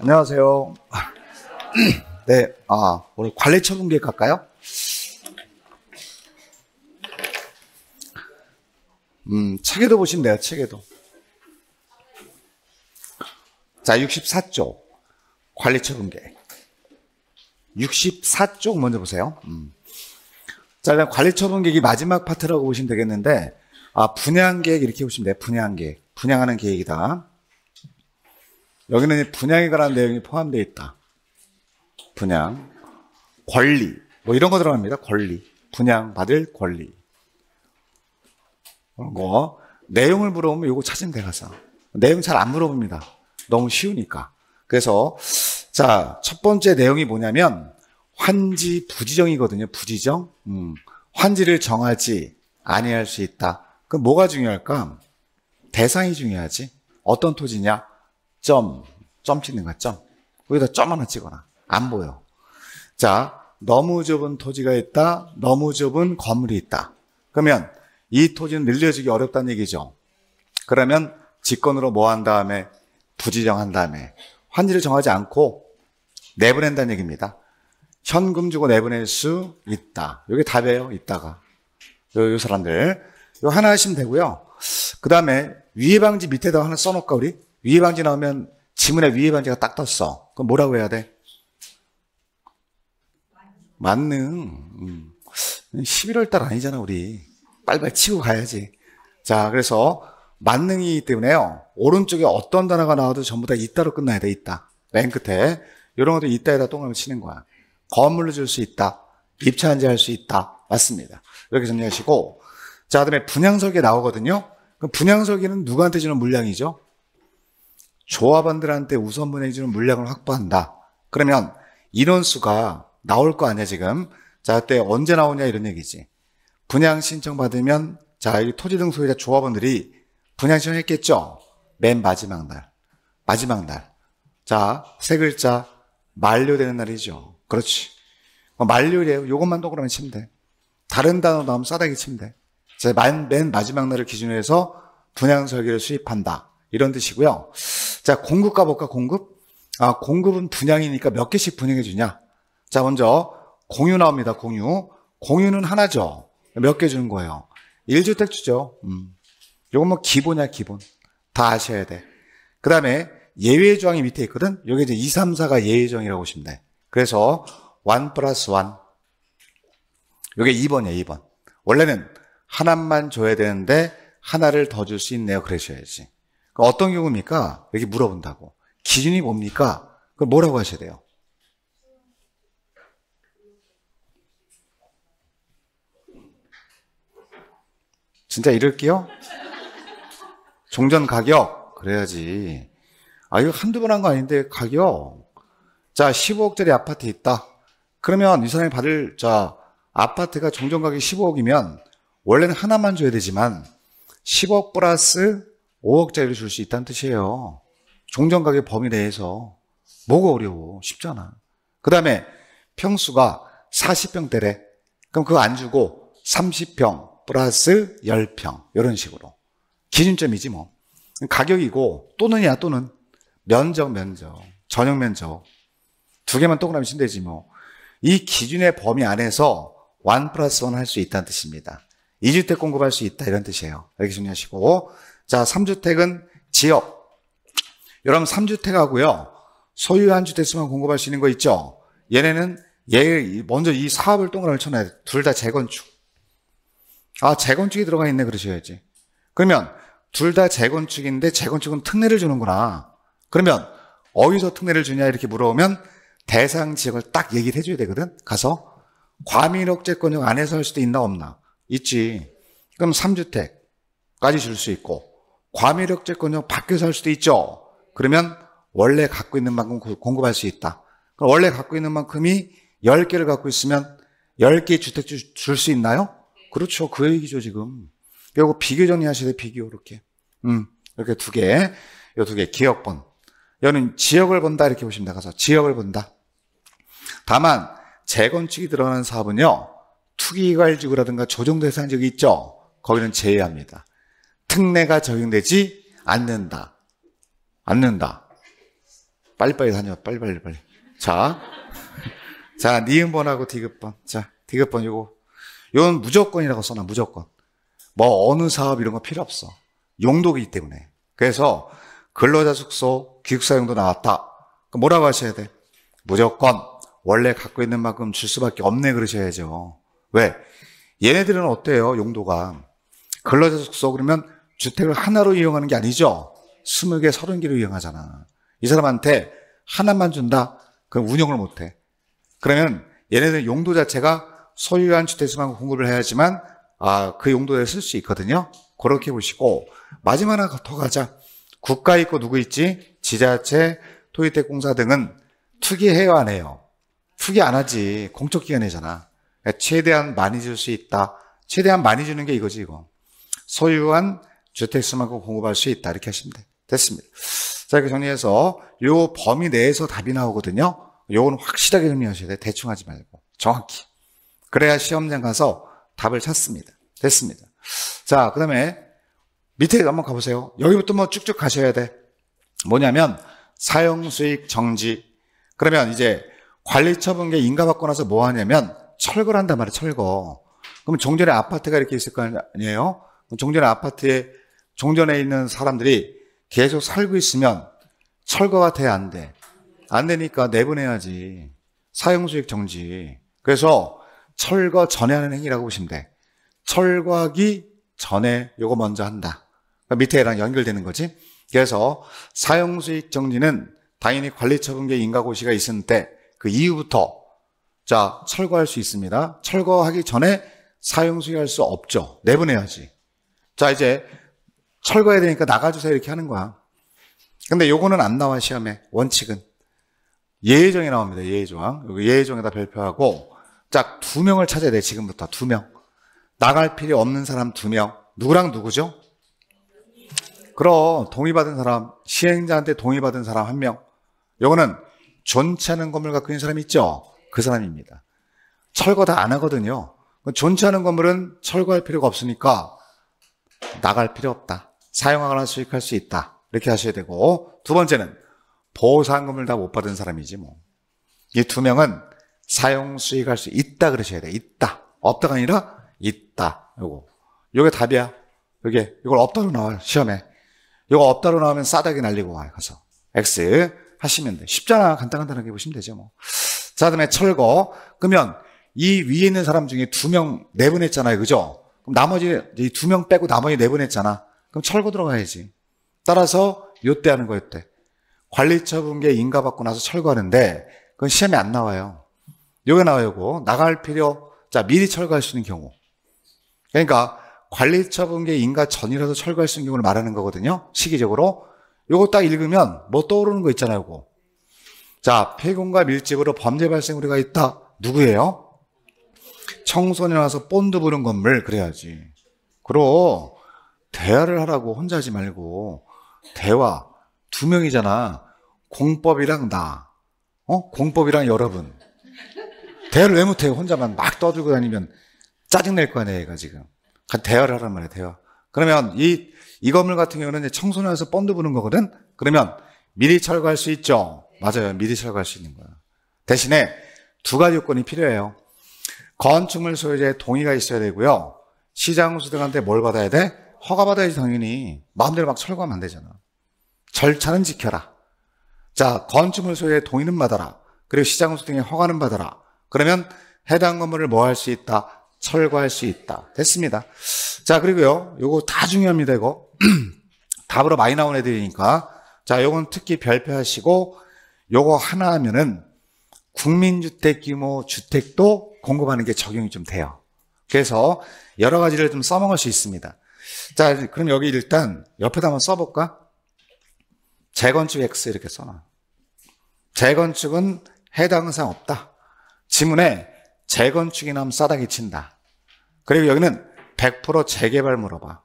안녕하세요. 네, 아, 오늘 관례 처분계 갈까요? 음, 책에도 보시면 요 책에도. 자, 64쪽. 관례 처분계. 64쪽 먼저 보세요. 음. 자, 일단 관례 처분계획이 마지막 파트라고 보시면 되겠는데, 아, 분양 계획 이렇게 보시면 돼요, 분양 계획. 분양하는 계획이다. 여기는 분양에 관한 내용이 포함되어 있다. 분양, 권리, 뭐 이런 거 들어갑니다. 권리, 분양 받을 권리. 그런 거 내용을 물어보면 이거 찾으면 돼가서 내용 잘 안 물어봅니다. 너무 쉬우니까. 그래서 자 첫 번째 내용이 뭐냐면 환지 부지정이거든요. 부지정. 음, 환지를 정하지 아니할 수 있다. 그럼 뭐가 중요할까? 대상이 중요하지. 어떤 토지냐? 점, 점 찍는 거야, 점. 거기다 점 하나 찍어놔. 안 보여. 자, 너무 좁은 토지가 있다. 너무 좁은 건물이 있다. 그러면 이 토지는 늘려지기 어렵다는 얘기죠. 그러면 직권으로 뭐 한 다음에 부지 정한 다음에 환지를 정하지 않고 내보낸다는 얘기입니다. 현금 주고 내보낼 수 있다. 이게 답이에요. 있다가. 요, 요 사람들. 요 하나 하시면 되고요. 그 다음에 위해방지 밑에다 하나 써놓을까 우리? 위에 반지 나오면 지문에 위에 반지가 딱 떴어. 그럼 뭐라고 해야 돼? 만능. 음. 11월 달 아니잖아, 우리. 빨리빨리 치고 가야지. 자, 그래서 만능이기 때문에요. 오른쪽에 어떤 단어가 나와도 전부 다 있다로 끝나야 돼, 있다. 맨 끝에. 이런 것도 있다에다 똥하면 치는 거야. 건물로 줄 수 있다. 입차한지 할 수 있다. 맞습니다. 이렇게 정리하시고. 자, 그 다음에 분양설계 나오거든요. 그럼 분양설계는 누구한테 주는 물량이죠? 조합원들한테 우선분해해주는 물량을 확보한다. 그러면 인원수가 나올 거 아니야 지금. 자, 그때 언제 나오냐 이런 얘기지. 분양 신청 받으면 자, 이 토지 등 소유자 조합원들이 분양 신청했겠죠. 맨 마지막 날, 마지막 날. 자, 세 글자 만료되는 날이죠. 그렇지. 뭐 만료래요. 이것만 동그라미 치면 돼. 다른 단어 나오면 싸다기 치면 돼. 자, 맨 마지막 날을 기준으로 해서 분양 설계를 수입한다 이런 뜻이고요. 자, 공급 가볼까, 공급? 아, 공급은 분양이니까 몇 개씩 분양해 주냐? 자, 먼저 공유 나옵니다, 공유. 공유는 하나죠. 몇 개 주는 거예요? 1주택주죠. 음. 요건 뭐 기본이야, 기본. 다 아셔야 돼. 그 다음에 예외 조항이 밑에 있거든? 요게 이제 2, 3, 4가 예외 조항이라고 보시면 돼. 그래서 1 플러스 1. 요게 2번이야, 2번. 원래는 하나만 줘야 되는데 하나를 더 줄 수 있네요. 그러셔야지. 그러니까 어떤 경우입니까? 이렇게 물어본다고. 기준이 뭡니까? 그걸 뭐라고 하셔야 돼요? 진짜 이럴게요? 종전 가격. 그래야지. 아, 이거 한두 번 한 거 아닌데, 가격. 자, 15억짜리 아파트 있다. 그러면 이 사람이 받을, 자, 아파트가 종전 가격 15억이면, 원래는 하나만 줘야 되지만, 10억 플러스 5억짜리를 줄 수 있다는 뜻이에요. 종전가격 범위 내에서 뭐가 어려워? 쉽잖아. 그 다음에 평수가 40평대래. 그럼 그거 안 주고 30평 플러스 10평 이런 식으로 기준점이지 뭐. 가격이고 또는이야 또는 면적 면적 전용 면적 두 개만 동그라미 치면 되지 뭐. 이 기준의 범위 안에서 1 플러스 1 할 수 있다는 뜻입니다. 2주택 공급할 수 있다 이런 뜻이에요. 여기 정리하시고 자, 3주택은 지역. 여러분, 3주택하고요. 소유 한 주택수만 공급할 수 있는 거 있죠? 얘네는 얘 먼저 이 사업을 동그라미 쳐놔야 돼. 둘 다 재건축. 아, 재건축이 들어가 있네 그러셔야지. 그러면 둘 다 재건축인데 재건축은 특례를 주는구나. 그러면 어디서 특례를 주냐 이렇게 물어보면 대상 지역을 딱 얘기를 해줘야 되거든. 가서 과밀억제권역 안에서 할 수도 있나 없나? 있지. 그럼 3주택까지 줄 수 있고 과밀억제 권형 밖에서 할 수도 있죠. 그러면 원래 갖고 있는 만큼 공급할 수 있다. 그럼 원래 갖고 있는 만큼이 10개를 갖고 있으면 10개 주택주 줄 수 있나요? 그렇죠. 그 얘기죠, 지금. 그리고 비교 정리하시되 비교, 이렇게. 음, 이렇게 두 개. 요 두 개. 기억본. 여는 지역을 본다. 이렇게 보시면 돼서 지역을 본다. 다만, 재건축이 들어가는 사업은요, 투기개발지구라든가 조정대상지구 있죠? 거기는 제외합니다. 특례가 적용되지 않는다. 않는다. 빨리빨리 다녀. 빨리빨리 빨리. 자. 자, 니은번하고 디귿번. 자, 디귿번 이거. 이건 무조건이라고 써놔. 무조건. 뭐 어느 사업 이런 거 필요 없어. 용도기 때문에. 그래서 근로자 숙소 기숙사 용도 나왔다. 뭐라고 하셔야 돼? 무조건 원래 갖고 있는 만큼 줄 수밖에 없네 그러셔야죠. 왜? 얘네들은 어때요? 용도가 근로자 숙소 그러면 주택을 하나로 이용하는 게 아니죠. 스무 개, 서른 개로 이용하잖아. 이 사람한테 하나만 준다? 그럼 운영을 못 해. 그러면 얘네들 용도 자체가 소유한 주택수만 공급을 해야지만 아, 그 용도에 쓸 수 있거든요. 그렇게 보시고 마지막 하나 더 가자. 국가 있고 누구 있지? 지자체, 토지택공사 등은 투기해요 안 해요? 투기 안 하지. 공적기관이잖아. 최대한 많이 줄 수 있다. 최대한 많이 주는 게 이거지 이거. 소유한 주택수만큼 공급할 수 있다. 이렇게 하시면 돼. 됐습니다. 자, 이렇게 정리해서 요 범위 내에서 답이 나오거든요. 요거는 확실하게 정리하셔야 돼. 대충 하지 말고. 정확히. 그래야 시험장 가서 답을 찾습니다. 됐습니다. 자, 그 다음에 밑에 한번 가보세요. 여기부터 뭐 쭉쭉 가셔야 돼. 뭐냐면 사용수익 정지. 그러면 이제 관리처분계 인가받고 나서 뭐 하냐면 철거를 한단 말이에요. 철거. 그럼 종전에 아파트가 이렇게 있을 거 아니에요? 종전에 아파트에 종전에 있는 사람들이 계속 살고 있으면 철거가 돼야 안 돼. 안 되니까 내보내야지. 사용수익 정지. 그래서 철거 전에 하는 행위라고 보시면 돼. 철거하기 전에 요거 먼저 한다. 그러니까 밑에랑 연결되는 거지. 그래서 사용수익 정지는 당연히 관리처분계 인가고시가 있을 때 그 이후부터 자 철거할 수 있습니다. 철거하기 전에 사용수익할 수 없죠. 내보내야지. 자 이제 철거해야 되니까 나가주세요. 이렇게 하는 거야. 근데 요거는 안 나와, 시험에. 원칙은. 예외정이 나옵니다. 예외조항. 여기 예외정에다 발표하고짝두 명을 찾아야 돼, 지금부터. 두 명. 나갈 필요 없는 사람 두 명. 누구랑 누구죠? 그럼 동의받은 사람, 시행자한테 동의받은 사람 한 명. 요거는 존치하는 건물 갖고 있는 사람 있죠? 그 사람입니다. 철거 다 안 하거든요. 존치하는 건물은 철거할 필요가 없으니까 나갈 필요 없다. 사용하거나 수익할 수 있다. 이렇게 하셔야 되고 두 번째는 보상금을 다 못 받은 사람이지 뭐. 이 두 명은 사용 수익할 수 있다 그러셔야 돼. 있다. 없다가 아니라 있다. 요거. 요게 답이야. 요게 이걸 없다로 나와요. 시험에. 요거 없다로 나오면 싸다기 날리고 와요. 가서. X 하시면 돼. 쉽잖아. 간단간단하게 보시면 되죠. 뭐. 자, 다음에 철거. 그러면 이 위에 있는 사람 중에 두 명, 네분 했잖아요. 그죠? 그럼 나머지 이 두 명 빼고 나머지 네 분 했잖아. 그럼 철거 들어가야지. 따라서 요때 하는 거였대 관리처 분계 인가받고 나서 철거하는데 그건 시험에 안 나와요. 요게 나와요, 고 나갈 필요, 자, 미리 철거할 수 있는 경우. 그러니까 관리처 분계 인가 전이라도 철거할 수 있는 경우를 말하는 거거든요. 시기적으로. 요거 딱 읽으면 뭐 떠오르는 거 있잖아요, 요거. 자, 폐공과 밀집으로 범죄 발생 우려가 있다. 누구예요? 청소년 와서 본드 부른 건물 그래야지. 그럼 대화를 하라고 혼자 하지 말고 대화 두 명이잖아. 공법이랑 나. 어? 공법이랑 여러분. 대화를 왜 못해요? 혼자만 막 떠들고 다니면 짜증낼 거 아니에요, 얘가 지금. 대화를 하란 말이에요, 대화. 그러면 이, 이 건물 같은 경우는 청소년에서 본드 부는 거거든? 그러면 미리 철거할 수 있죠? 맞아요. 미리 철거할 수 있는 거예요. 대신에 두 가지 요건이 필요해요. 건축물 소유자의 동의가 있어야 되고요. 시장 수등한테 뭘 받아야 돼? 허가받아야지 당연히. 마음대로 막 철거하면 안 되잖아. 절차는 지켜라. 자, 건축물 소에 동의는 받아라. 그리고 시장 소수 등의 허가는 받아라. 그러면 해당 건물을 뭐 할 수 있다? 철거할 수 있다. 됐습니다. 자, 그리고요. 요거 다 중요합니다, 이거. 답으로 많이 나온 애들이니까. 자, 요건 특히 별표하시고 요거 하나 하면은 국민주택 규모 주택도 공급하는 게 적용이 좀 돼요. 그래서 여러 가지를 좀 써먹을 수 있습니다. 자, 그럼 여기 일단 옆에다 한번 써볼까? 재건축 X 이렇게 써놔. 재건축은 해당 사항 없다. 지문에 재건축이 나면 싸다기 친다. 그리고 여기는 100% 재개발 물어봐.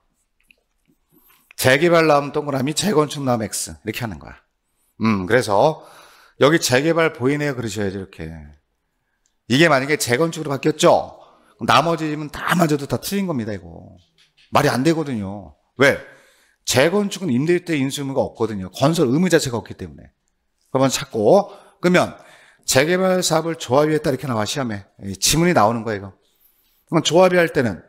재개발 나오면 동그라미, 재건축 나오면 X. 이렇게 하는 거야. 음, 그래서 여기 재개발 보이네요. 그러셔야지, 이렇게. 이게 만약에 재건축으로 바뀌었죠? 나머지 지문 다 맞아도 다 틀린 겁니다, 이거. 말이 안 되거든요. 왜? 재건축은 임대주택 인수의무가 없거든요. 건설 의무 자체가 없기 때문에. 그러면 찾고 그러면 재개발 사업을 조합위에 따라 이렇게 나와 시험에 지문이 나오는 거예요. 이거. 그럼 조합위 할 때는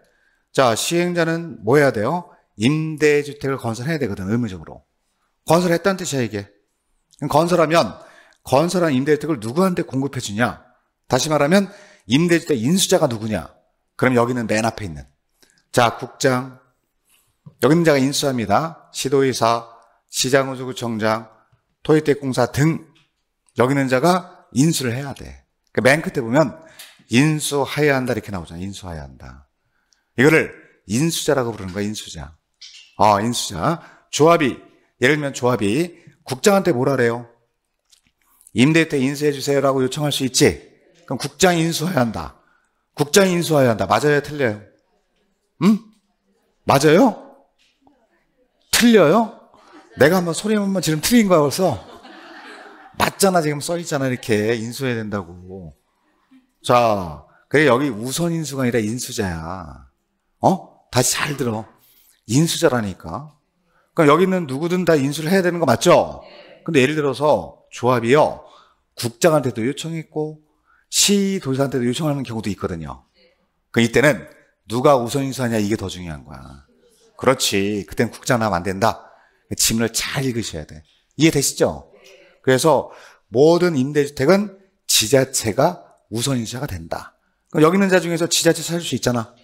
자 시행자는 뭐 해야 돼요? 임대주택을 건설해야 되거든 의무적으로. 건설했다는 뜻이야 이게. 건설하면 건설한 임대주택을 누구한테 공급해 주냐? 다시 말하면 임대주택 인수자가 누구냐? 그럼 여기는 맨 앞에 있는 자, 국장. 역임자가 인수합니다. 시도의사, 시장우수구청장, 토요택공사 등 여기는 자가 인수를 해야 돼. 그맨 그러니까 끝에 보면 인수하여야 한다 이렇게 나오잖아. 인수하여야 한다. 이거를 인수자라고 부르는 거야. 인수자. 어, 인수자. 조합이 예를 들면 조합이 국장한테 뭐라 그래요? 임대주택 인수해 주세요라고 요청할 수 있지. 그럼 국장이 인수해야 한다. 국장이 인수해야 한다. 맞아요, 틀려요? 음? 맞아요? 틀려요? 내가 한번 소리 한번 지금 틀린 거야 벌써? 맞잖아 지금 써 있잖아 이렇게 인수해야 된다고. 자, 그래 여기 우선 인수가 아니라 인수자야. 어? 다시 잘 들어. 인수자라니까. 그럼 여기는 누구든 다 인수를 해야 되는 거 맞죠? 근데 예를 들어서 조합이요. 국장한테도 요청했고 시도지사한테도 요청하는 경우도 있거든요. 그 이때는 누가 우선순위냐 이게 더 중요한 거야. 그렇지. 그땐 국장하면안 된다. 지문을 잘 읽으셔야 돼. 이해되시죠? 그래서 모든 임대주택은 지자체가 우선인사가 된다. 그럼 여기 있는 자 중에서 지자체 살 수 있잖아.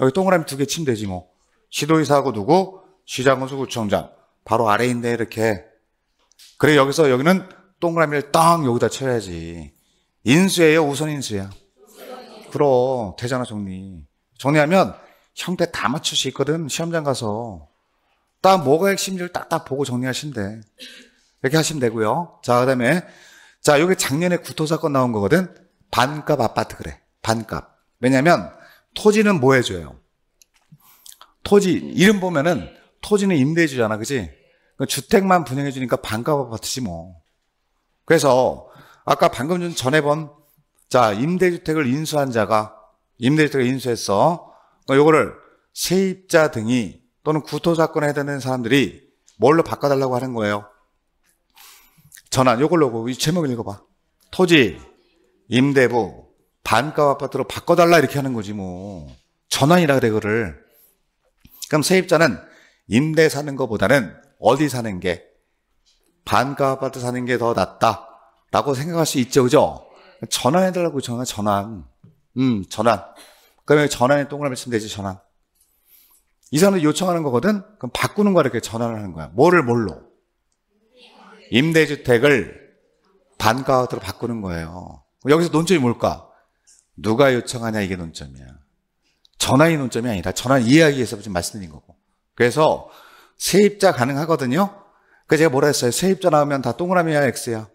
여기 동그라미 두 개 치면 되지 뭐. 시도의사하고 누구? 시장군수구청장. 바로 아래인데 이렇게. 그래 여기서 여기는 동그라미를 땅 여기다 쳐야지. 인수예요? 우선인수야? 우선 인수. 그럼 되잖아 정리. 정리하면 형태 다 맞출 수 있거든. 시험장 가서. 딱 뭐가 핵심인지를 딱딱 보고 정리하신대. 이렇게 하시면 되고요. 자, 그 다음에. 자, 여기 작년에 구토사건 나온 거거든. 반값 아파트 그래. 반값. 왜냐면 토지는 뭐 해줘요? 토지, 이름 보면은 토지는 임대해주잖아. 그지? 그 주택만 분양해주니까 반값 아파트지 뭐. 그래서 아까 방금 전에 본 자, 임대주택을 인수한 자가 임대주택을 인수했어. 그 요거를 세입자 등이 또는 구토사건에 해당되는 사람들이 뭘로 바꿔달라고 하는 거예요? 전환, 요걸로, 그 이 제목을 읽어봐. 토지, 임대부, 반값 아파트로 바꿔달라 이렇게 하는 거지 뭐. 전환이라 그래, 그거를. 그럼 세입자는 임대 사는 것보다는 어디 사는 게, 반값 아파트 사는 게 더 낫다. 라고 생각할 수 있죠, 그죠? 전환해달라고 전화, 전환. 음, 전환. 그러면 전환에 동그라미 치면 되지, 전환. 이 사람들이 요청하는 거거든? 그럼 바꾸는 거야, 이렇게 전환을 하는 거야. 뭐를 뭘로? 임대주택을 반가워으로 바꾸는 거예요. 여기서 논점이 뭘까? 누가 요청하냐, 이게 논점이야. 전환이 논점이 아니라 전환 이해하기에서 지금 말씀드린 거고. 그래서 세입자 가능하거든요? 그 제가 뭐라 했어요? 세입자 나오면 다 동그라미야, X야.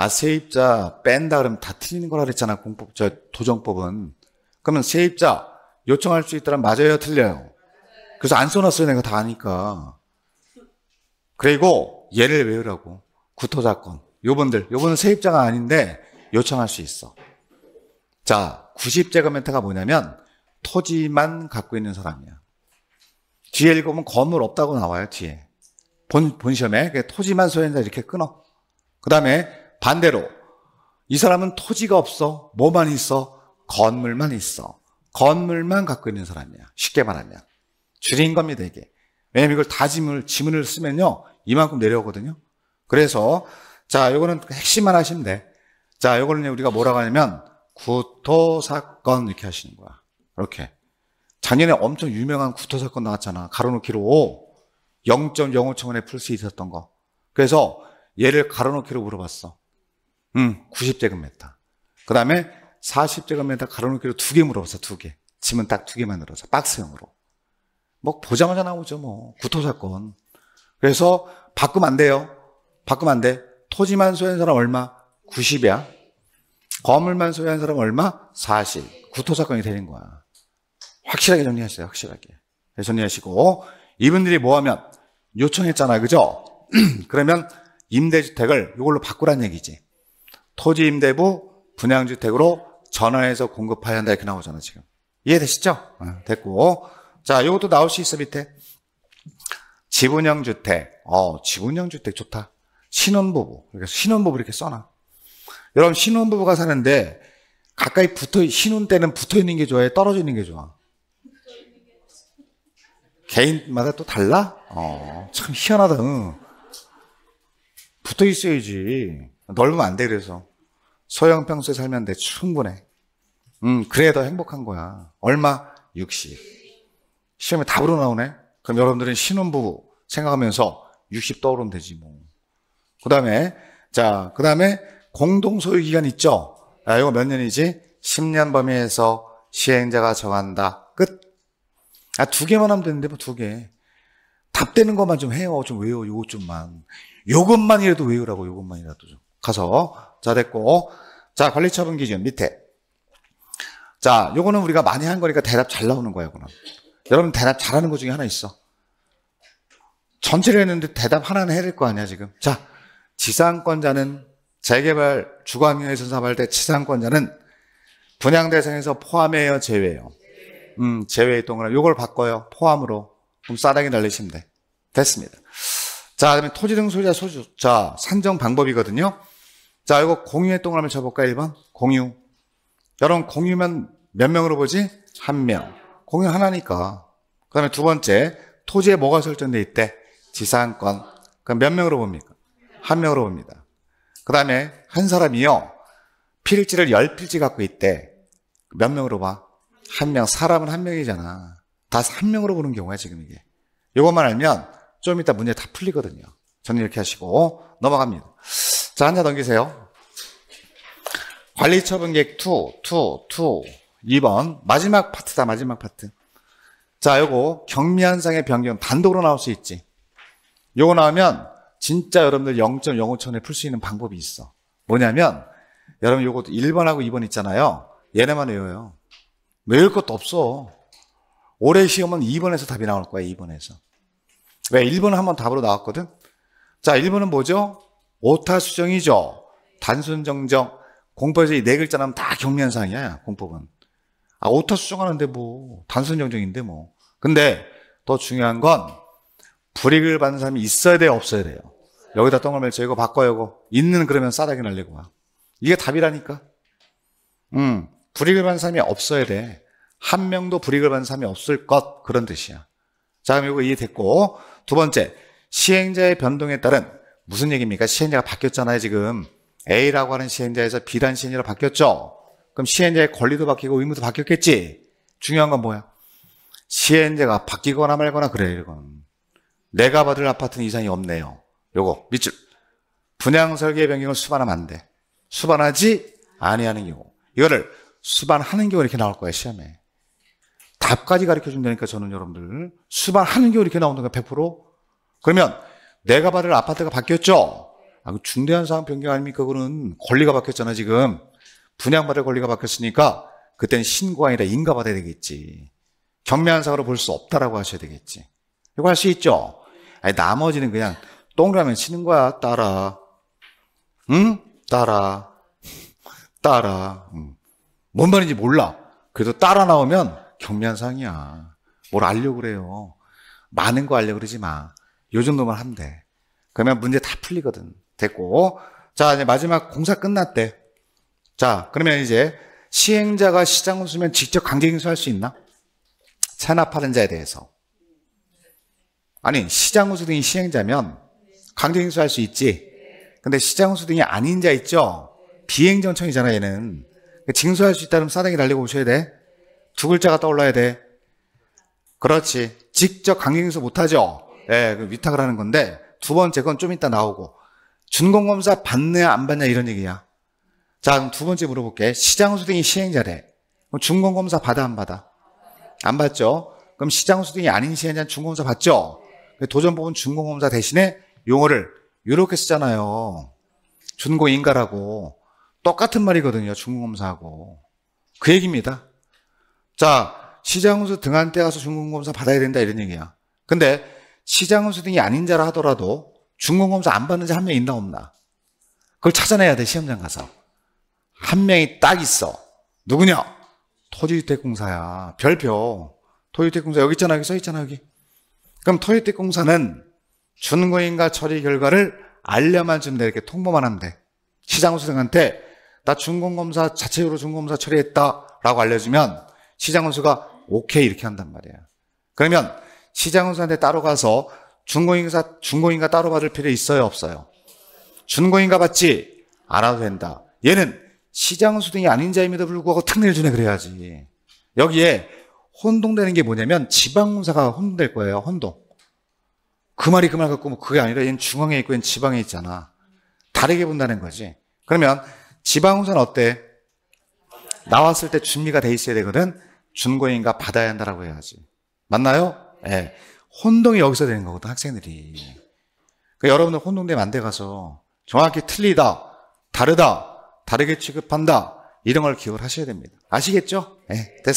아 세입자 뺀다 그러면 다 틀리는 거라 그랬잖아 공법 저 도정법은 그러면 세입자 요청할 수 있다면 맞아요 틀려요 그래서 안 써놨어요 내가 다 아니까 그리고 얘를 외우라고 구토사건 요번들 요번은 세입자가 아닌데 요청할 수 있어 자9 0제곱멘터가 뭐냐면 토지만 갖고 있는 사람이야 뒤에 읽으면 건물 없다고 나와요 뒤에 본, 본 시험에 토지만 소유다 이렇게 끊어 그 다음에 반대로 이 사람은 토지가 없어. 뭐만 있어? 건물만 있어. 건물만 갖고 있는 사람이야. 쉽게 말하면. 줄인 겁니다, 이게. 왜냐면 이걸 다짐을, 지문을 쓰면요. 이만큼 내려오거든요. 그래서, 자, 요거는 핵심만 하시면 돼. 자, 요거는 우리가 뭐라고 하냐면, 구토사건 이렇게 하시는 거야. 이렇게. 작년에 엄청 유명한 구토사건 나왔잖아. 가로놓기로 0.05초만에 풀 수 있었던 거. 그래서 얘를 가로놓기로 물어봤어. 음, 90제곱 미터. 그 다음에 40제곱 미터 가로놓기로 두개 물어봤어, 두 개. 지문 딱두 개만 들어서 박스형으로. 뭐 보자마자 나오죠, 뭐. 구토 사건. 그래서 바꾸면 안 돼요. 바꾸면 안 돼. 토지만 소유한 사람 얼마? 90이야. 건물만 소유한 사람 얼마? 40. 구토 사건이 되는 거야. 확실하게 정리하세요, 확실하게. 네, 정리하시고 이분들이 뭐 하면 요청했잖아, 그죠? 그러면 임대주택을 이걸로 바꾸란 얘기지. 토지 임대부 분양주택으로 전환해서 공급해야 한다 이렇게 나오잖아 요 지금 이해되시죠? 아, 됐고 자 이것도 나올 수 있어 밑에 지분형 주택 어 지분형 주택 좋다 신혼부부 그러니 신혼부부 이렇게 써놔 여러분 신혼부부가 사는데 가까이 붙어 신혼 때는 붙어 있는 게 좋아요 떨어져 있는 게 좋아 개인마다 또 달라? 어, 참 희한하다. 응. 붙어 있어야지. 넓으면 안 돼, 그래서. 소형 평수에 살면 돼, 충분해. 음, 그래 야더 행복한 거야. 얼마? 60. 시험에 답으로 나오네? 그럼 여러분들은 신혼부부 생각하면서 60 떠오르면 되지, 뭐. 그 다음에, 자, 그 다음에 공동소유기간 있죠? 아, 이거 몇 년이지? 10년 범위에서 시행자가 정한다. 끝. 아, 두 개만 하면 되는데, 뭐, 두 개. 답되는 것만 좀 해요. 좀 외워, 요것 좀만. 요것만이라도 외우라고, 요것만이라도 좀. 가서 자 됐고 자 관리처분 기준 밑에 자 요거는 우리가 많이 한 거니까 대답 잘 나오는 거예요 그는 여러분 대답 잘하는 것 중에 하나 있어 전체를 했는데 대답 하나는 해야 될 거 아니야 지금 자 지상권자는 재개발 주거환경에 선사할 때 지상권자는 분양 대상에서 포함해요 제외요 음 제외의 동그라 요걸 바꿔요 포함으로 그럼 싸다기 날리시면 돼 됐습니다 자, 그러면 토지 등 소유자 소유 자 산정 방법이거든요. 자, 이거 공유의 동그라미 쳐볼까요? 1번. 공유. 여러분, 공유면 몇 명으로 보지? 한 명. 공유 하나니까. 그 다음에 두 번째, 토지에 뭐가 설정돼 있대? 지상권. 그럼 몇 명으로 봅니까? 한 명으로 봅니다. 그 다음에 한 사람이요. 필지를 열 필지 갖고 있대. 몇 명으로 봐? 한 명. 사람은 한 명이잖아. 다 한 명으로 보는 경우야, 지금 이게. 이것만 알면 좀 이따 문제 다 풀리거든요. 저는 이렇게 하시고 넘어갑니다. 자, 한자 넘기세요. 관리처분객 2, 2, 2. 2번. 마지막 파트다, 마지막 파트. 자, 요거 경미현상의 변경 단독으로 나올 수 있지. 요거 나오면 진짜 여러분들 0.05천에 풀 수 있는 방법이 있어. 뭐냐면 여러분 요거 1번하고 2번 있잖아요. 얘네만 외워요. 외울 것도 없어. 올해 시험은 2번에서 답이 나올 거야, 2번에서. 왜? 1번은 한번 답으로 나왔거든? 자, 1번은 뭐죠? 오타수정이죠. 단순 정정. 공포에서 이 네 글자 나면 다 경련 상이야. 공법은. 아, 오타수정하는데 뭐 단순 정정인데 뭐. 근데 더 중요한 건 불이익을 받는 사람이 있어야 돼요, 없어야 돼요. 여기다 덩어리 쳐 이거 바꿔요, 이거. 있는 그러면 싸다기 날리고 와. 이게 답이라니까. 음, 불이익을 받는 사람이 없어야 돼. 한 명도 불이익을 받는 사람이 없을 것 그런 뜻이야. 자, 그럼 이거 이해됐고 두 번째 시행자의 변동에 따른 무슨 얘기입니까? 시행자가 바뀌었잖아요, 지금. A라고 하는 시행자에서 B라는 시행자로 바뀌었죠? 그럼 시행자의 권리도 바뀌고 의무도 바뀌었겠지? 중요한 건 뭐야? 시행자가 바뀌거나 말거나 그래요, 이건. 내가 받을 아파트는 이상이 없네요. 요거, 밑줄. 분양 설계 변경을 수반하면 안 돼. 수반하지 아니하는 경우. 이거를 수반하는 경우 이렇게 나올 거야, 시험에. 답까지 가르쳐 준다니까, 저는 여러분들. 수반하는 경우 이렇게 나온다니까, 100%. 그러면 내가 받을 아파트가 바뀌었죠? 아, 그 중대한 사항 변경 아닙니까? 그거는 권리가 바뀌었잖아, 지금. 분양받을 권리가 바뀌었으니까 그땐 신고가 아니라 인가받아야 되겠지. 경매한 사으로볼 수 없다라고 하셔야 되겠지. 이거 할 수 있죠? 아니, 나머지는 그냥 똥라면 치는 거야, 따라. 응? 따라. 따라. 응. 음. 뭔 말인지 몰라. 그래도 따라 나오면 경매한 상이야. 뭘 알려고 그래요. 많은 거 알려고 그러지 마. 요 정도만 하면 돼. 그러면 문제 다 풀리거든. 됐고. 자, 이제 마지막 공사 끝났대. 자, 그러면 이제 시행자가 시장 운수면 직접 강제 징수할 수 있나? 체납하는 자에 대해서. 아니, 시장 운수 등이 시행자면 강제 징수할 수 있지. 근데 시장 운수 등이 아닌 자 있죠? 비행정청이잖아, 얘는. 징수할 수 있다면 싸대기 달리고 오셔야 돼. 두 글자가 떠올라야 돼. 그렇지. 직접 강제 징수 못하죠? 예, 그 위탁을 하는 건데 두 번째 건 좀 이따 나오고 준공검사 받느냐 안 받냐 이런 얘기야. 자, 그럼 두 번째 물어볼게. 시장수등이 시행자래. 그럼 준공검사 받아 안 받아? 안 받죠? 그럼 시장수등이 아닌 시행자는 준공검사 받죠? 그 도전법은 준공검사 대신에 용어를 이렇게 쓰잖아요. 준공인가라고. 똑같은 말이거든요. 준공검사하고. 그 얘기입니다. 자, 시장수 등한 테 가서 준공검사 받아야 된다 이런 얘기야. 근데 시장검수 등이 아닌 자라 하더라도 중공검사안 받는 자 한 명 있나 없나? 그걸 찾아내야 돼, 시험장 가서. 한 명이 딱 있어. 누구냐? 토지주택공사야. 별표. 토지주택공사 여기 있잖아, 여기 써 있잖아, 여기. 그럼 토지주택공사는 준공인가 처리 결과를 알려만 주면 돼. 이렇게 통보만 하면 돼. 시장검수생한테 나 준공검사 자체적으로 준공검사 처리했다라고 알려주면 시장검수가 오케이 이렇게 한단 말이야. 그러면 시장은사한테 따로 가서 준공인사준공인가 따로 받을 필요 있어요, 없어요? 준공인가 받지 알아도 된다. 얘는 시장은수 등이 아닌 자임에도 불구하고 특례를 주네 그래야지. 여기에 혼동되는 게 뭐냐면 지방공사가 혼동될 거예요, 혼동. 그 말이 그 말 같고 뭐 그게 아니라 얘는 중앙에 있고 얘는 지방에 있잖아. 다르게 본다는 거지. 그러면 지방공사는 어때? 나왔을 때 준비가 돼 있어야 되거든. 준공인가 받아야 한다라고 해야지. 맞나요? 예. 혼동이 여기서 되는 거거든, 학생들이. 그러니까 여러분들 혼동되면 안돼 가서 정확히 틀리다, 다르다, 다르게 취급한다, 이런 걸 기억을 하셔야 됩니다. 아시겠죠? 예, 됐습니다.